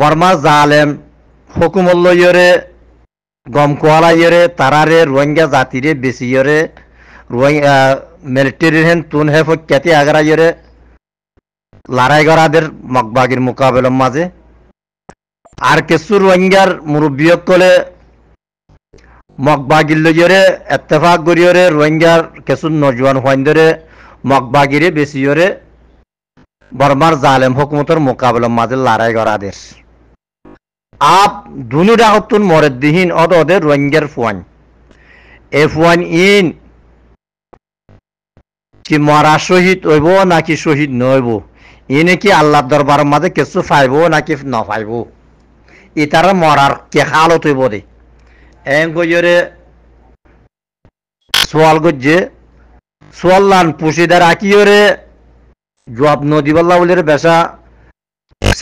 বর্মা জালেম হকুমল্লয়রে গমকোয়ালাইরে তারারে রোহিঙ্গা জাতিরে বেশিয়রে হেন তুন হে ইয়রে লড়াই লড়াইগড়াদের মগবাগির মোকাবেলার মাঝে আর কিছু রোহিঙ্গার মগবাগির মকবাগিল্লয়রে এত্তেফাক করিয়রে রোহিঙ্গার কিছু নজওয়ান হইন্দরে বেশি ইয়রে বর্মার জালেম হকুমতর মোকাবেলার মাঝে লড়াইগড়াদের আপ দুনু ডাকতুন মরদ্দিহীন অদ অদে রঙ্গের ফোয়ান এফ ওয়ান ইন কি মরা শহীদ হইব নাকি শহীদ নইব ইনে কি আল্লাহ দরবার মাঝে কিছু ফাইব নাকি ন ফাইব ইতার মরার কে হালত হইব রে এম গজরে সোয়াল গজ্জে সোয়াল্লান পুষিদার আকিয়রে জবাব নদীবাল্লা বলে বেসা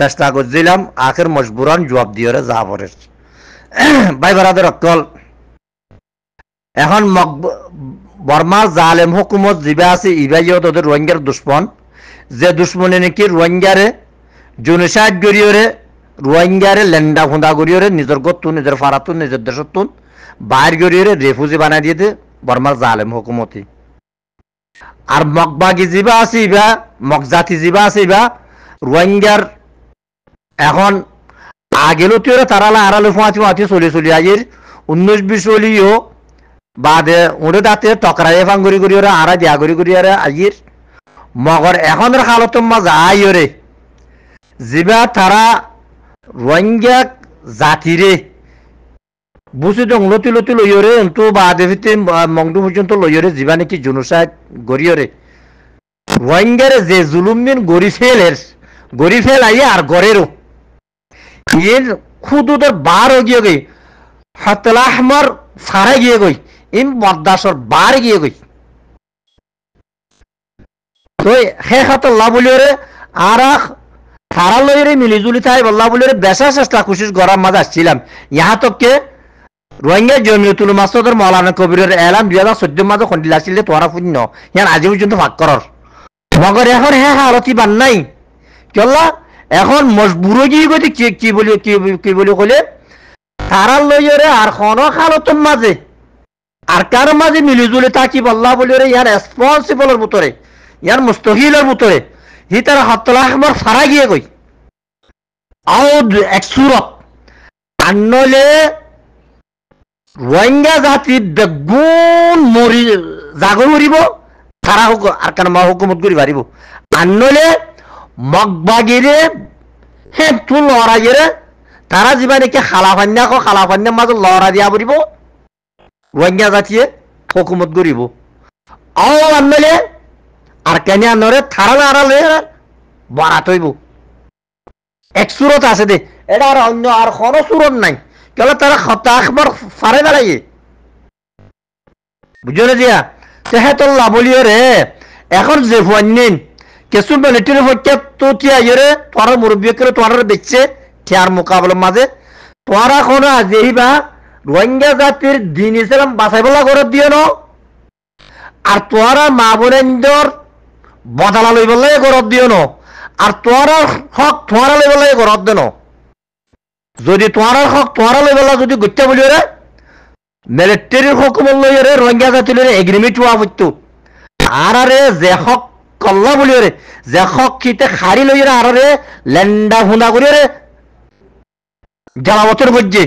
চেষ্টা করছিলাম আখের মজবুরান জবাব দিয়ে যা পরে ভাই বারাদের অকল এখন বর্মা জালেম হুকুমত জিবা আছে ইবাইও তোদের রোহিঙ্গার দুশ্মন যে দুশ্মনে নাকি রোহিঙ্গারে জনসাদ গড়িয়রে রোহিঙ্গারে লেন্ডা ফুঁদা গড়িয়রে নিজের গত্তু নিজের ফারাতুন নিজের দেশতুন বাইর গড়িয়রে রেফুজি বানাই দিয়ে বর্মার জালেম হুকুমতি আর মগবাগি জিবা আছে ইবা মগজাতি জিবা আছে ইবা রোহিঙ্গার এখন আগেলো তুই তারা আড়ালো ফাঁচি ফাঁচি চলি চলি আজির উনিশ বিশ চলিও বাদে ওরে দাঁতে টকরাই ফাং করি ওরা আড়া দিয়া করি করি আরে আজির মগর এখন খালত মা যাই ওরে জিবা তারা রোহিঙ্গা জাতিরে বুঝি দং লতি লতি ওরে তো বাদে ভিতরে মংডু পর্যন্ত ওরে জিবা নাকি গড়ি ওরে রোহিঙ্গারে যে জুলুমিন দিন গড়ি ফেলের গড়ি ফেলাইয়ে আর গড়েরও এর খুদুদের उधर গিয়ে हो হাতলাহমার সারা গিয়ে গই सारे বদাসর বার গিয়ে গই তো সে হাত আল্লাহ বলিয়রে মিলিজুলি থাই আল্লাহ বলিয়রে চেষ্টা কুশিস গরম মাঝে আসছিলাম ইহাতকে রোহিঙ্গা জমিয়তুল মাসুদের মৌলানা কবিরের এলাম দুই হাজার চোদ্দ মাঝে খন্ডিল আসছিল তোরা শূন্য ইয়ান আজি পর্যন্ত ভাগ করর মগর এখন হে হারতি বান নাই কেলা এখন মজবুরজি গতি কি কি বলি কি বলি কলে তারার লইরে আর খন খালতর মাঝে আর কার মাঝে মিলিজুলি তাকি বল্লাহ বলিরে ইয়ার রেসপন্সিবলের ভিতরে ইয়ার মুস্তহিলের ভিতরে হি তার হাতলা আমার সারা গিয়ে গই আও এক সুরত আনলে রোহিঙ্গা জাতির বেগুন মরি জাগর মরিব তারা হুক আর কার মা হুকুমত করি পারিব আনলে মগবাগিরে হ্যাঁ তু লড়াইরে তারা যিবা নাকি খালাফান্যা কো খালাফান্যার মাজত লড়া দিয়া পড়িব রোহিঙ্গা জাতিয়ে হকুমত গরিব আও আনলে আর কেন আনরে থারা আড়ালে বারাত হইব এক সুরত আছে দে এটা আর অন্য আর কোনো সুরত নাই কেন তারা হতাশবার ফারে বেড়াইয়ে বুঝো না দিয়া তেহেতল্লা বলিও রে এখন যে ফুয়ান নিন কেসু বেলিটির হচ্ছে তো তিয়া ইয়ে তোমার মুরব্বী করে তোমার দেখছে ঠিয়ার মোকাবেলার মাঝে তোমারা এখন আজেই বা রোহিঙ্গা জাতির দিন ইসলাম বাছাই বলা করে দিয়ে ন আর তোমারা মা বোনেন্দর বদলা লই বলে গরব দিও ন আর তোমারা হক তোমারা লই বলে গরব দেন যদি তোমারা হক তোমারা লই বলা যদি গত্যা বলি রে মিলিটারির হুকুম লই রে রোহিঙ্গা জাতির এগ্রিমেন্ট হওয়া হইতো আর আরে যে হক কল্লা বলিয়রে যে হকিতে খাড়ি লইরে আরে লেন্ডা হুনা করিয়রে জ্বালাবতর বজ্জে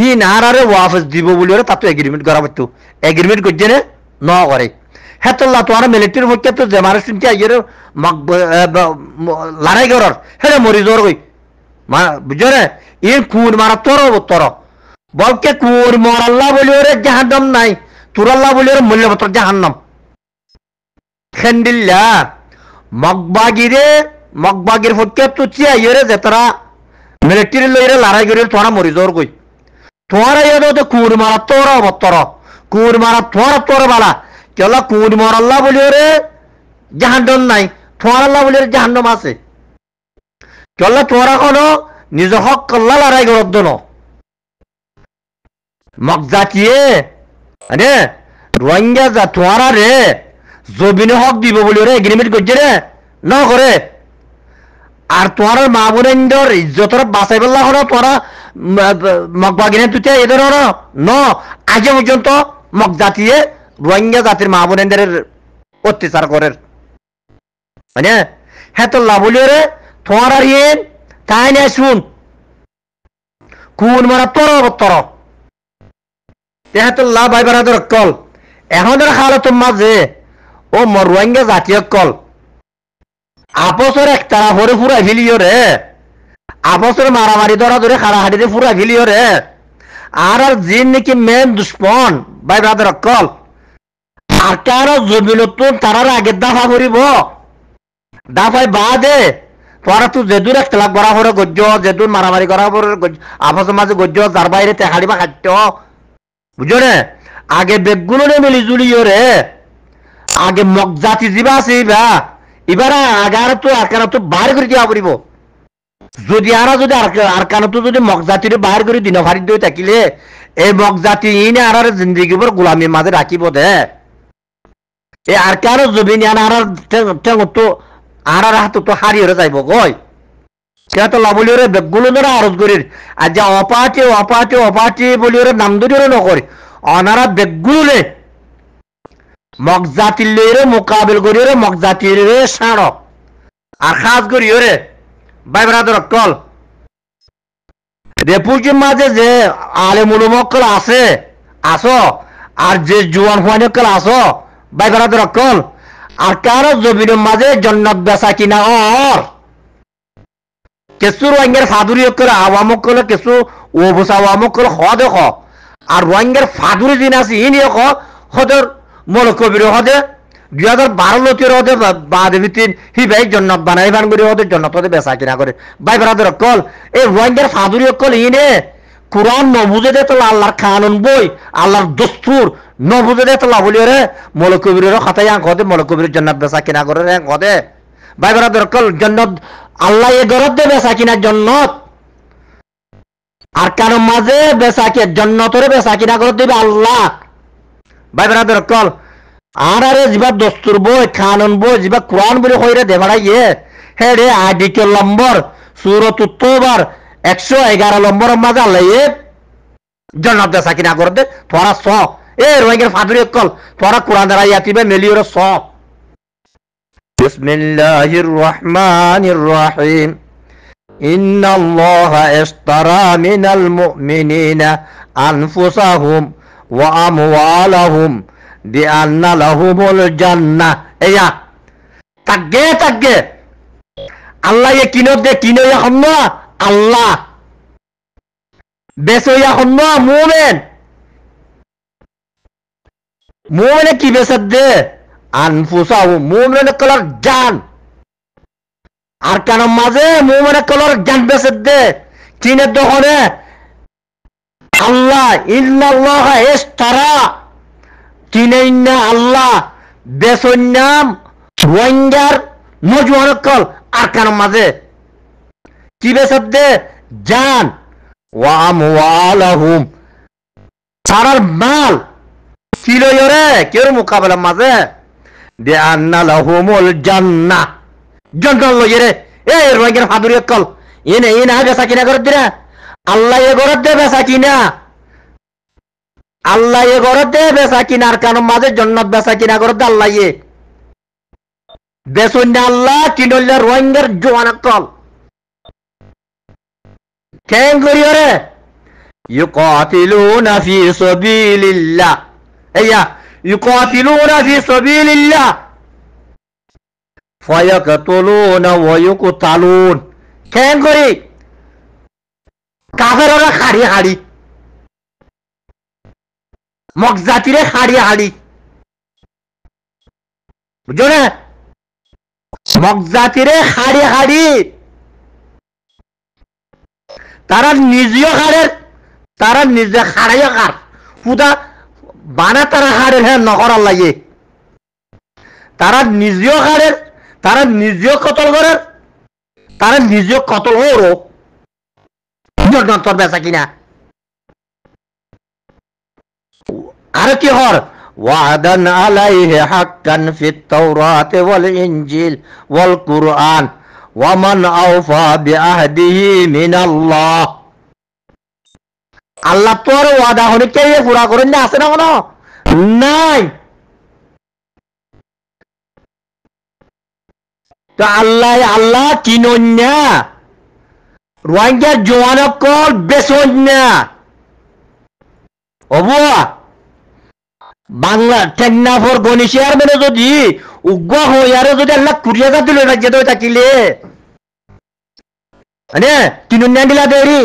হি না আরে ওয়াফেজ দিব বলিয়রে তাতো এগ্রিমেন্ট করা পারতো এগ্রিমেন্ট করছে না ন করে হেতল্লা তোমার মিলিটারির পক্ষে তো জেমার সিনকে আইয়ের লড়াই করার হেরে মরি জোর মা বুঝো রে ই কুর মারা তোর তোর বলকে কুর মরাল্লা বলিও রে জাহান্নাম নাই তুরাল্লা বলিও রে মূল্যপত্র জাহান্নাম খেন্ডিল্লা মগবাগিরে মগবাগির ফটকে তো চিয়া ইয়রে যে তারা মিলিটারি লইরে লড়াই করিল তোরা মরি জোর কই তোরা ইয়ে তো কুর মারা তোর অবতর কুর মারা তোর তোর বালা কেলা কুর মরাল্লা বলি রে জাহান্ডন নাই তোরাল্লা বলি জাহান্ডম আছে কেলা তোরা কোন নিজ হক কল্লা লড়াই করত দন মগ জাতিয়ে আরে রোহিঙ্গা যা তোরা রে জবিনে হক দিব বলি ওরে এগ্রিমেন্ট করছে রে ন করে আর তোমার মা বোনের ইজ্জতর বাঁচাই পেলা হলো তোরা মগবাগিনে তুতে এদের হলো ন আজ পর্যন্ত মগ জাতিয়ে রোহিঙ্গা জাতির মা বোনের অত্যাচার করে মানে হ্যাঁ তো লাভলিও রে তোমার আর ইয়ে তাই না শুন কোন মারা তর তর হ্যাঁ তো লাভ আইবার কল এখন তোর খালো তোমার যে ও মরুয়াঙ্গে জাতীয় কল আপসর এক তারা হরে ফুরা ফেলিও রে আপসর মারামারি ধরা ধরে হাড়াহাড়িতে ফুরা ফেলিও রে আর আর জিন নাকি মেন দুশ্মন ভাই ব্রাদার কল আর কারো জমিনত তারার আগে দাফা করিব দাফাই বাদে তোরা তো যেদুর একতলাপ করা হরে গজ্য যেদুর মারামারি করা হরে আপসের মাঝে গজ্য যার বাইরে তেহারি বা খাদ্য বুঝো রে আগে বেগগুলো মিলি জুলিও রে আগে মগ জাতি যিবা আছে ইবা এবার আগার তো আরকানা তো বাইর করে দিয়া পড়িব যদি আরা যদি আরকানা তো যদি মগ জাতির বাইর করে দিন ভারি দিয়ে থাকিলে এই মগ জাতি ইনে আর জিন্দগিবর গোলামির মাঝে রাখিব দে এই আরকানো জমিন আন আর তো আর হাত তো হারিয়ে যাইব গই সেটা লাভলি ওরে বেগুলো ধরে আরজ করির আর যা অপাটি অপাটে অপাটে বলি ওরে নাম ধরে নকরি অনারা বেগুলো মগজাতিলে মোকাবিল করিয়ে মগজাতিরে সাড়ক আর খাস করিও রে ভাই ব্রাদর কল রেপুজির মাঝে যে আলে মুলুমকল আছে আস আর যে জুয়ান কল আস ভাই ব্রাদর কল আর কারো জমিনের মাঝে জন্নত বেসা কিনা অর কিছু রোহিঙ্গার ফাদুরি করে আওয়ামক কলে ও ওবুস আওয়ামক কলে হ দেখ আর রোহিঙ্গার ফাদুরি দিন আছে ইনি হদর মলকবির হদে দুই হাজার বারো লোকের হদে বাদ ভিত্তিন হি ভাই জন্নত বানাই ভান করে হতে জন্নত হতে বেচা কিনা করে ভাই বেড়াদের অকল এই ওয়াইন্ডার ফাদুরি অকল ইনে কোরআন নবুজে দে তোলা আল্লাহর কানুন বই আল্লাহর দস্তুর নবুজে দে তোলা বলি রে মলকবিরের খাতাই আঁক হদে মলকবির জন্নত বেসা কিনা করে রে হদে ভাই বেড়াদের অকল জন্নত আল্লাহ এ গরত দে বেসা কিনার জন্নত আর কারো মাঝে বেচা কে জন্নতরে বেসা কিনা করে দিবে আল্লাহ ভাই বেড়াদের কল আরে যা দস্তুর বই খান বই যা কোরআন বলে হইরে দেবাড়াই ইয়ে হে রে আইডি কে লম্বর সুরত উত্তবার একশো এগারো লম্বর মাজা লাইয়ে জনাব দেশা কিনা করে দে তোরা স এ রোহিঙ্গের ফাদুরি কল তোরা কোরআন দ্বারা ইয়াতিবে মেলিওর স بسم الله الرحمن الرحيم إن الله اشترى من المؤمنين أنفسهم ওয়ামওয়ালাহুম লাহুমুল এয়া তাগে তাগে আল্লাহ কিনত দে কিনে এখন আল্লাহ বেচে এখন মোমেন মোমেনে কি বেচার দে আনফুসাহু মোমেনে কলার জান আর কেন মাঝে মোমেনে কলার জান বেচার দে কিনে দোকানে আল্লাহ ইল্লাল্লাহ এস তারা চিনেন না আল্লাহ বেসন নাম ওয়াঙ্গার মজুয়ানকল আর কান মাঝে কি বেশব্দে জান ওয়াম ওয়ালাহুম সারার মাল ছিল ইরে কেউ মোকাবেলা মাঝে দে আন্না লাহুমুল জান্নাহ জন্নাল লইরে এ রোহিঙ্গার ফাদুরি কল এনে এনে আগে সাকিনা করে দিরা আল্লাহ এগরত দে বেচা কিনা আল্লাহ এগরত দে বেচা কিনার কারণ মাঝে জন্নত বেচা কিনা করত আল্লাহ বেসন্য আল্লাহ কিনলে রোহিঙ্গার জোয়ান কল কেন করি রে ইউকাতিলুনা ফি সাবিলিল্লাহ এইয়া ইউকাতিলুনা ফি সাবিলিল্লাহ ফায়াকতুলুনা ওয়া ইউকতালুন কেন করি কাফেররা হাড়ি হাড়ি মগ জাতিরে হাড়ি হাড়ি বুঝো না মগ জাতিরে হাড়ি হাড়ি তারা নিজেও হারের তারা নিজে হারাইও হার পুদা বানা তারা হারের হ্যাঁ নকরার লাগে তারা নিজেও হারের তারা নিজেও কতল করার তারা নিজেও কতল হয়ে জন্নত তোর বেচা কিনা আর কি হর ওয়াদান আলাইহি হাক্কান ফিত তাওরাত ওয়াল ইনজিল ওয়াল কুরআন ওয়া মান আওফা বিআহদিহি মিনাল্লাহ আল্লাহ তোর ওয়াদা হলে কে পুরা করেন না আছে না কোনো নাই তো আল্লাহ আল্লাহ চিনন্যা রোহিঙ্গার জোয়ানকল বেসন্যা হব বাংলা টেন্নাফর গণেশিয়ার মেনে যদি উগ্র হইয়ারে যদি আল্লাহ কুড়িয়াগা দিল রাজ্যে তো থাকিলে মানে কিনুন্যা দিলা দেরি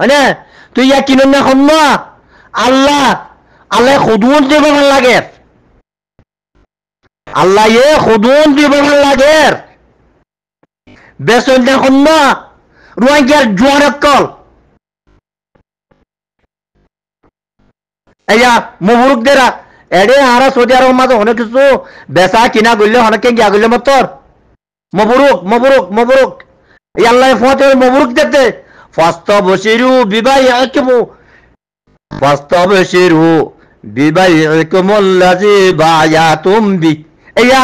মানে তুই ইয়া কিনুন্যা হন না আল্লাহ আল্লাহ সদুন দিব ভাল লাগে আল্লাহ এ সদুন দিব ভাল লাগে বেসন্যা না রোহিঙ্গার জোয়ারকল এয়া মহুরুক দেরা এডে আরা সৌদি আরব মাঝে অনেক কিছু বেচা কিনা গইলে অনেকে গিয়া গইলে মতর মবরুক মবরুক মবরুক ইয়াল্লাহ ফতে মবরুক দেখতে ফাস্ত বসিরু বিবাহ একমু ফাস্ত বসিরু বিবাহ একমুল্লাজি বায়াতুম বি এয়া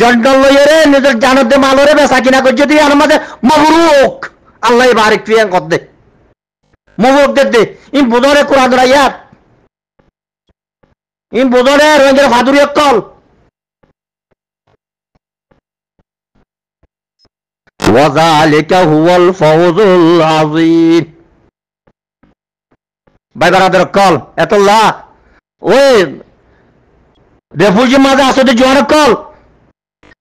জন্ডল লইয়ে নিজের জানত দে মালরে বেচা কিনা করছে তুই আর মাঝে মবরুক আল্লাহ বারিক তুই কর দে মবরুক দে দে ইন বুধরে কোরআন ইয়ার ইম বুধরে রঞ্জের ফাদুরি কল وذلك هو الفوز العظيم ভাই বারাদের কল এত লা ওই রেফুজি মাঝে আসতে জোয়ার কল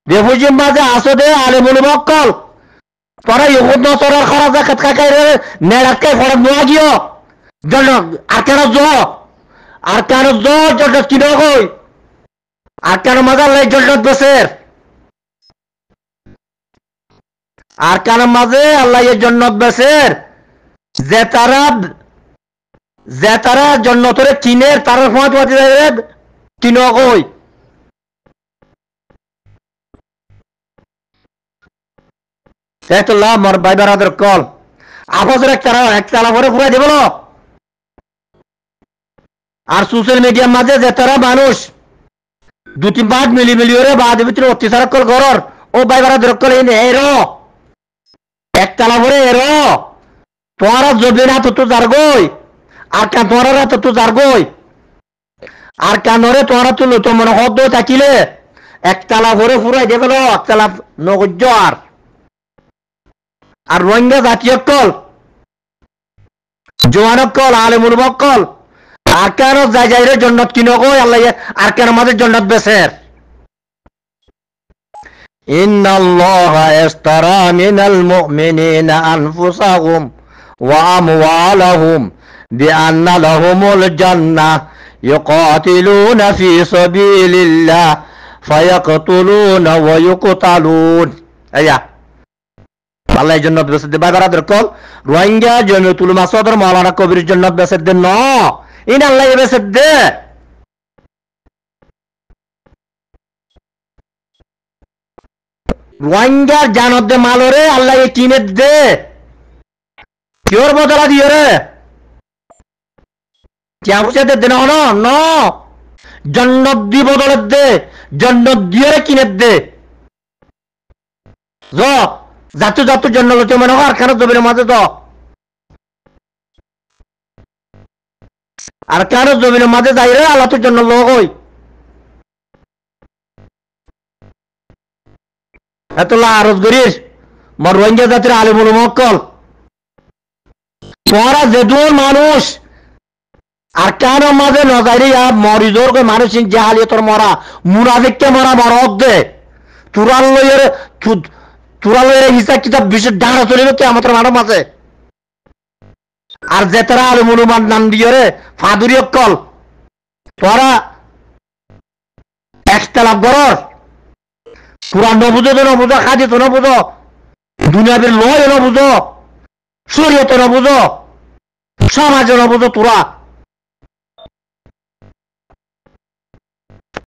Refujim bazi asode alimul mokkal. Para yugunna sorar kharaza katka kayre nerakke farad nuwa giyo. Jalna arkana zo. Arkana zo jalna kino goy. Arkana mazar lay jalna besir. Arkana maze Allah ye jalna besir. Zetarab যে তারা জন্নতরে চিনের তারা সমাজ কিনো কই এতলা মর ভাই বারাদের কল আবাসের এক তারা এক তালা করে পুরা দেবল আর সোশ্যাল মিডিয়ার মাঝে যে তারা মানুষ দুটি বাদ মিলি মিলি মিলিয়ে বাদ ভিতরে অত্যাচার কল করর ও ভাই বারাদের কল এনে এর এক তালা করে এর তোরা জবি না তো যার গই আর কান তোরা তো তো যার গই আর কানরে তোরা তুলো তো মনে হদ্দ থাকিলে একতলা ভরে ফুরাই দেবে একতলা নগজ্জ আর আর রোহিঙ্গা জাতীয় কল জোয়ানক কল আলে মুরবক কল আর কেন যাই যাই জন্নত কিনক আল্লাহ আর কেন আমাদের জন্নত বেসের إن الله اشترى من المؤمنين أنفسهم وأموالهم بأن لهم الجنة يقاتلون في سبيل الله فيقتلون ويقتلون أيه আল্লাহ জন্য বেসে দে ভাই বারাদর কল রোহিঙ্গা জমিয়তুল মাসওয়াদর মাওলানা কবির জন্য বেসে দে ন ইন আল্লাহ বেসে দে রোহিঙ্গার জানত দে মালরে আল্লাহ এ কিনে দে কিওর বদলা দিও রে কিয়ামতের দিন হন ন জন্নত দি বদলের দে জন্নত দিয়ে কিনে দে জব জাতীয় জাতীয় লোচে মনে হয় কেন জমির মাঝে তো আর কেন জমির মাঝে যাই রে আলাতের জন্য লোক হই এত আরজ করিস মোর রোহিঙ্গা জাতির আলিমুল মক্কল তোরা যেটুকুন মানুষ আর কেন মাঝে নজারি মরি জোর করে মানুষ জাহালিয়ে তোর মরা মুরাদিককে মরা মরদ দে তুরাল লইয়ের তুরালের হিসাব কিতাব বিশেষ ডাহা চলিল আমার আছে আর যে আর হনুমান নাম দিয়ে রে ফাদুরি অক্কল তোরা একটা লাভ করস কোরআন তো নবুঝো খাদি তো নবুঝো দুনিয়াদের লয় নবুঝো শরীয়তে নবুঝো সমাজে নবুজো তোরা